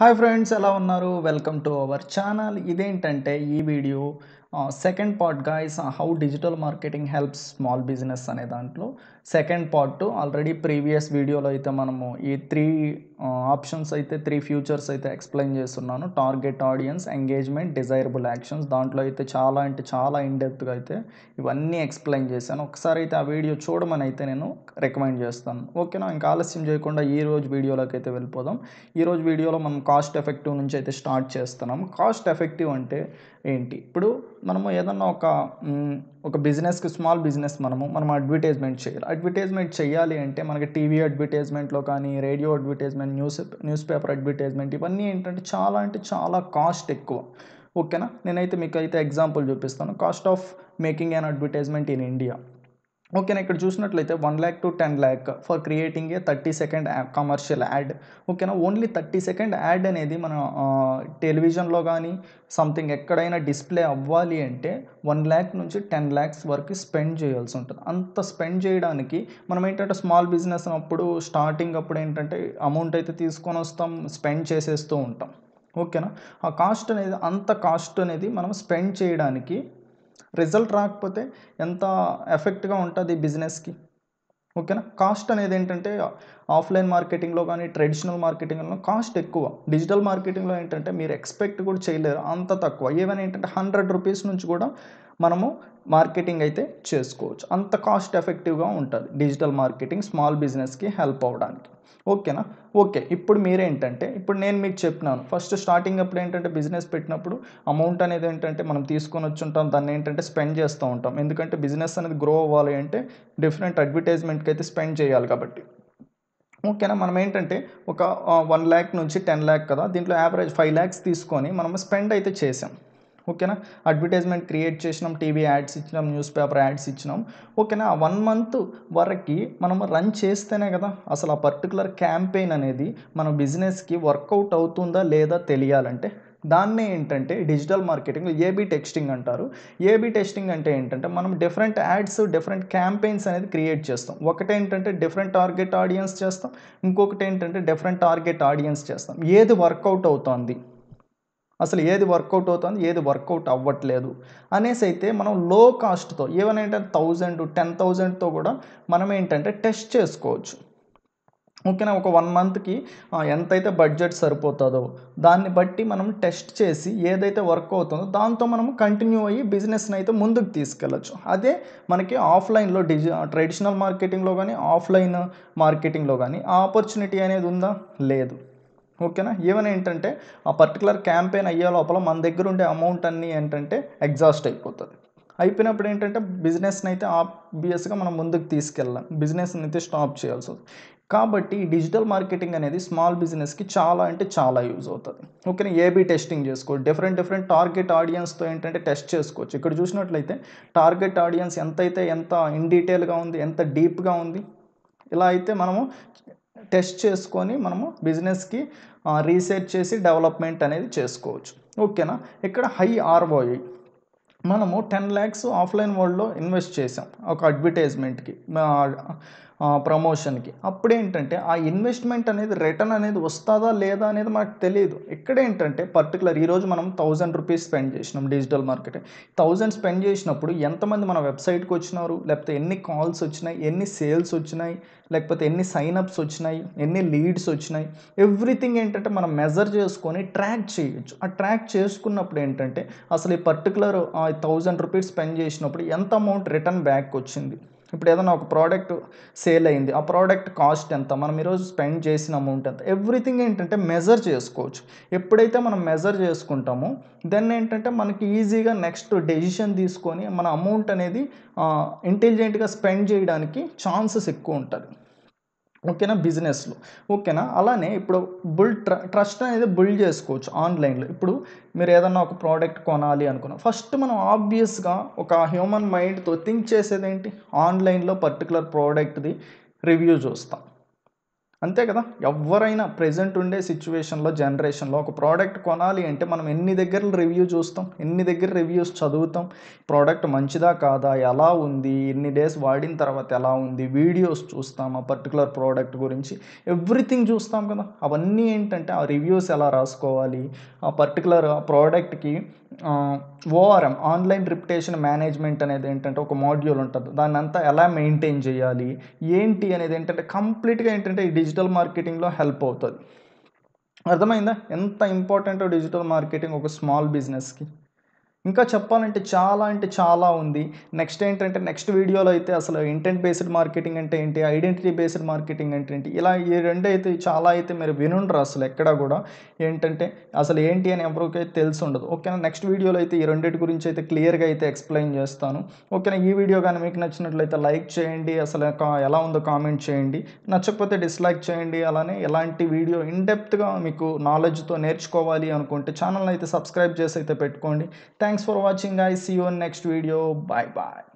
Hi friends ఎలా ఉన్నారు welcome to our channel ఇదేంటంటే ఈ video second part guys how digital marketing helps small business అనే దాంట్లో సెకండ్ పార్ట్ ఆల్రెడీ ప్రీవియస్ వీడియోలో అయితే మనము ఈ త్రీ ఆప్షన్స్ అయితే త్రీ ఫ్యూచర్స్ అయితే ఎక్స్ప్లెయిన్ చేస్తున్నాను target audience engagement desirable actions దాంట్లో అయితే చాలా అంటే చాలా ఇన్డెప్త్గా అయితే ఇవన్నీ ఎక్స్ప్లెయిన్ చేశాను ఒకసారి అయితే ఆ వీడియో చూడమని అయితే నేను రికమెండ్ చేస్తాను ఓకేనా ఇంకా ఆలస్యం చేయకుండా ఈ రోజు వీడియోలోకి అయితే వెళ్ళిపోదాం ఈరోజు వీడియోలో మనం కాస్ట్ ఎఫెక్టివ్ నుంచి అయితే స్టార్ట్ చేస్తున్నాం కాస్ట్ ఎఫెక్టివ్ అంటే ఏంటి ఇప్పుడు మనము ఏదన్నా ఒక ఒక బిజినెస్కి స్మాల్ బిజినెస్ మనము మనం అడ్వర్టైజ్మెంట్ చేయాలి అడ్వర్టైజ్మెంట్ చేయాలి అంటే మనకి టీవీ అడ్వర్టైజ్మెంట్లో కానీ radio advertisement news newspaper advertisement ఇవన్నీ ఏంటంటే చాలా అంటే చాలా కాస్ట్ ఎక్కువ ఓకేనా నేనైతే మీకు అయితే ఎగ్జాంపుల్ చూపిస్తాను cost of making an advertisement in India ఓకేనా ఇక్కడ చూసినట్లయితే one lakh to ten lakh for creating a thirty second commercial ad ఓకేనా ఓన్లీ థర్టీ సెకండ్ యాడ్ అనేది మన టెలివిజన్లో కానీ సంథింగ్ ఎక్కడైనా డిస్ప్లే అవ్వాలి అంటే వన్ ల్యాక్ నుంచి టెన్ ల్యాక్స్ వరకు స్పెండ్ చేయాల్సి ఉంటుంది అంత స్పెండ్ చేయడానికి మనం ఏంటంటే స్మాల్ బిజినెస్ అప్పుడు స్టార్టింగ్ అప్పుడు ఏంటంటే అమౌంట్ అయితే తీసుకొని వస్తాం స్పెండ్ చేసేస్తూ ఉంటాం ఓకేనా ఆ కాస్ట్ అనేది అంత కాస్ట్ అనేది మనం స్పెండ్ చేయడానికి రిజల్ట్ రాకపోతే ఎంత ఎఫెక్ట్గా ఉంటుంది బిజినెస్కి ఓకేనా కాస్ట్ అనేది ఏంటంటే ఆఫ్లైన్ మార్కెటింగ్లో కానీ ట్రెడిషనల్ మార్కెటింగ్లో కాస్ట్ ఎక్కువ డిజిటల్ మార్కెటింగ్లో ఏంటంటే మీరు ఎక్స్పెక్ట్ కూడా చేయలేరు అంత తక్కువ ఏమైనా ఏంటంటే హండ్రెడ్ రూపీస్ నుంచి కూడా మనము మార్కెటింగ్ అయితే చేసుకోవచ్చు అంత కాస్ట్ ఎఫెక్టివ్గా ఉంటుంది డిజిటల్ మార్కెటింగ్ స్మాల్ బిజినెస్కి హెల్ప్ అవ్వడానికి ఓకేనా ఓకే ఇప్పుడు మీరేంటంటే ఇప్పుడు నేను మీకు చెప్పినాను ఫస్ట్ స్టార్టింగ్ అప్పుడు ఏంటంటే బిజినెస్ పెట్టినప్పుడు అమౌంట్ అనేది ఏంటంటే మనం తీసుకొని వచ్చి ఉంటాం దాన్ని ఏంటంటే స్పెండ్ చేస్తూ ఉంటాం ఎందుకంటే బిజినెస్ అనేది గ్రో అవ్వాలి అంటే డిఫరెంట్ అడ్వర్టైజ్మెంట్కి అయితే స్పెండ్ చేయాలి కాబట్టి ఓకేనా మనం ఏంటంటే ఒక వన్ ల్యాక్ నుంచి టెన్ ల్యాక్ కదా దీంట్లో యావరేజ్ ఫైవ్ ల్యాక్స్ తీసుకొని మనం స్పెండ్ అయితే చేసాం ఓకేనా అడ్వర్టైజ్మెంట్ క్రియేట్ చేసినాం టీవీ యాడ్స్ ఇచ్చినాం న్యూస్ పేపర్ యాడ్స్ ఇచ్చినాం ఓకేనా వన్ మంత్ వరకు మనం రన్ చేస్తేనే కదా అసలు ఆ పర్టికులర్ క్యాంపెయిన్ అనేది మన బిజినెస్కి వర్కౌట్ అవుతుందా లేదా తెలియాలంటే దాన్నే ఏంటంటే డిజిటల్ మార్కెటింగ్ ఏబీ టెక్స్టింగ్ అంటారు ఏబీ టెస్టింగ్ అంటే ఏంటంటే మనం డిఫరెంట్ యాడ్స్ డిఫరెంట్ క్యాంపెయిన్స్ అనేది క్రియేట్ చేస్తాం ఒకటేంటంటే ఏంటంటే డిఫరెంట్ టార్గెట్ ఆడియన్స్ చేస్తాం ఇంకొకటి ఏంటంటే డిఫరెంట్ టార్గెట్ ఆడియన్స్ చేస్తాం ఏది వర్కౌట్ అవుతుంది అసలు ఏది వర్కౌట్ అవుతుంది ఏది వర్కౌట్ అవ్వట్లేదు అనేసి అయితే మనం లో కాస్ట్తో ఈవెన్ ఏంటంటే థౌజండ్ టెన్ థౌజండ్తో కూడా మనం ఏంటంటే టెస్ట్ చేసుకోవచ్చు ఓకేనా ఒక వన్ మంత్కి ఎంతైతే బడ్జెట్ సరిపోతుందో దాన్ని బట్టి మనం టెస్ట్ చేసి ఏదైతే వర్క్ అవుతుందో దాంతో మనం కంటిన్యూ అయ్యి బిజినెస్ని అయితే ముందుకు తీసుకెళ్ళచ్చు అదే మనకి ఆఫ్లైన్లో డిజి ట్రెడిషనల్ మార్కెటింగ్లో కానీ ఆఫ్లైన్ మార్కెటింగ్లో కానీ ఆపర్చునిటీ అనేది ఉందా లేదు ఓకేనా ఏమైనా ఏంటంటే ఆ పర్టికులర్ క్యాంపెయిన్ అయ్యే లోపల మన దగ్గర ఉండే అమౌంట్ అన్నీ ఏంటంటే ఎగ్జాస్ట్ అయిపోతుంది అయిపోయినప్పుడు ఏంటంటే బిజినెస్ని అయితే ఆబ్వియస్గా మనం ముందుకు తీసుకెళ్ళాం బిజినెస్ని అయితే స్టాప్ చేయాల్సి వస్తుంది కాబట్టి డిజిటల్ మార్కెటింగ్ అనేది స్మాల్ బిజినెస్కి చాలా అంటే చాలా యూజ్ అవుతుంది ఓకేనా ఏబీ టెస్టింగ్ చేసుకోవచ్చు డిఫరెంట్ డిఫరెంట్ టార్గెట్ ఆడియన్స్తో ఏంటంటే టెస్ట్ చేసుకోవచ్చు ఇక్కడ చూసినట్లయితే టార్గెట్ ఆడియన్స్ ఎంతైతే ఎంత ఇన్ డీటెయిల్గా ఉంది ఎంత డీప్గా ఉంది ఇలా అయితే మనము టెస్ట్ చేసుకొని మనము బిజినెస్కి రీసెర్చ్ చేసి డెవలప్మెంట్ అనేది చేసుకోవచ్చు ఓకేనా ఇక్కడ హై ఆర్ఓఐ మనము టెన్ ల్యాక్స్ ఆఫ్లైన్ వరల్డ్లో ఇన్వెస్ట్ చేసాం ఒక అడ్వర్టైజ్మెంట్కి ప్రమోషన్కి అప్పుడేంటంటే ఆ ఇన్వెస్ట్మెంట్ అనేది రిటర్న్ అనేది వస్తుందా లేదా అనేది మనకు తెలియదు ఇక్కడేంటంటే పర్టికులర్ ఈరోజు మనం థౌజండ్ రూపీస్ స్పెండ్ చేసినాం డిజిటల్ మార్కెట్ థౌజండ్ స్పెండ్ చేసినప్పుడు ఎంతమంది మన వెబ్సైట్కి వచ్చినారు లేకపోతే ఎన్ని కాల్స్ వచ్చినాయి ఎన్ని సేల్స్ వచ్చినాయి లేకపోతే ఎన్ని సైనప్స్ వచ్చినాయి ఎన్ని లీడ్స్ వచ్చినాయి ఎవ్రీథింగ్ ఏంటంటే మనం మెజర్ చేసుకొని ట్రాక్ చేయొచ్చు ఆ ట్రాక్ చేసుకున్నప్పుడు ఏంటంటే అసలు ఈ పర్టికులర్ థౌజండ్ రూపీస్ స్పెండ్ చేసినప్పుడు ఎంత అమౌంట్ రిటర్న్ బ్యాక్ వచ్చింది ఇప్పుడు ఏదైనా ఒక ప్రోడక్ట్ సేల్ అయింది ఆ ప్రోడక్ట్ కాస్ట్ ఎంత మనం ఈరోజు స్పెండ్ చేసిన అమౌంట్ ఎంత ఎవ్రీథింగ్ ఏంటంటే మెజర్ చేసుకోవచ్చు ఎప్పుడైతే మనం మెజర్ చేసుకుంటామో దెన్ ఏంటంటే మనకి ఈజీగా నెక్స్ట్ డెసిషన్ తీసుకొని మన అమౌంట్ అనేది ఇంటెలిజెంట్గా స్పెండ్ చేయడానికి ఛాన్సెస్ ఎక్కువ ఉంటుంది ఓకేనా బిజినెస్లో ఓకేనా అలానే ఇప్పుడు బుల్ ట్ర ట్రస్ట్ అనేది బుల్డ్ చేసుకోవచ్చు ఆన్లైన్లో ఇప్పుడు మీరు ఏదన్నా ఒక ప్రోడక్ట్ కొనాలి అనుకున్నాం ఫస్ట్ మనం ఆబ్వియస్గా ఒక హ్యూమన్ మైండ్తో థింక్ చేసేది ఏంటి ఆన్లైన్లో పర్టికులర్ ప్రోడక్ట్ది రివ్యూ చూస్తాం అంతే కదా ఎవరైనా ప్రజెంట్ ఉండే సిచ్యువేషన్లో జనరేషన్లో ఒక ప్రోడక్ట్ కొనాలి అంటే మనం ఎన్ని దగ్గర రివ్యూ చూస్తాం ఎన్ని దగ్గర రివ్యూస్ చదువుతాం ప్రోడక్ట్ మంచిదా కాదా ఎలా ఉంది ఎన్ని డేస్ వాడిన తర్వాత ఎలా ఉంది వీడియోస్ చూస్తాం ఆ పర్టికులర్ ప్రోడక్ట్ గురించి ఎవ్రీథింగ్ చూస్తాం కదా అవన్నీ ఏంటంటే ఆ రివ్యూస్ ఎలా రాసుకోవాలి ఆ పర్టికులర్ ప్రోడక్ట్కి ఓఆర్ఎం ఆన్లైన్ రిప్యుటేషన్ మేనేజ్మెంట్ అనేది ఏంటంటే ఒక మాడ్యూల్ ఉంటుంది దాన్ని అంతా ఎలా మెయింటైన్ చేయాలి ఏంటి అనేది ఏంటంటే కంప్లీట్గా ఏంటంటే ఈ డిజిటల్ మార్కెటింగ్లో హెల్ప్ అవుతుంది అర్థమైందా ఎంత ఇంపార్టెంట్ డిజిటల్ మార్కెటింగ్ ఒక స్మాల్ బిజినెస్కి ఇంకా చెప్పాలంటే చాలా అంటే చాలా ఉంది నెక్స్ట్ ఏంటంటే నెక్స్ట్ వీడియోలో అయితే అసలు ఇంటెంట్ బేస్డ్ మార్కెటింగ్ అంటే ఏంటి ఐడెంటిటీ బేస్డ్ మార్కెటింగ్ అంటే ఏంటి ఇలా ఈ రెండు అయితే చాలా అయితే మీరు వినుండరు అసలు ఎక్కడ కూడా ఏంటంటే అసలు ఏంటి అని ఎవరికైతే తెలిసి ఉండదు ఓకేనా నెక్స్ట్ వీడియోలో అయితే ఈ రెండింటి గురించి అయితే క్లియర్గా అయితే ఎక్స్ప్లెయిన్ చేస్తాను ఓకేనా ఈ వీడియో కానీ మీకు నచ్చినట్లయితే లైక్ చేయండి అసలు ఎలా ఉందో కామెంట్ చేయండి నచ్చకపోతే డిస్లైక్ చేయండి అలానే ఎలాంటి వీడియో ఇన్డెప్త్గా మీకు నాలెడ్జ్తో నేర్చుకోవాలి అనుకుంటే ఛానల్ అయితే సబ్స్క్రైబ్ చేసి అయితే పెట్టుకోండి thanks Thanks for watching guys. See you in next video. Bye bye.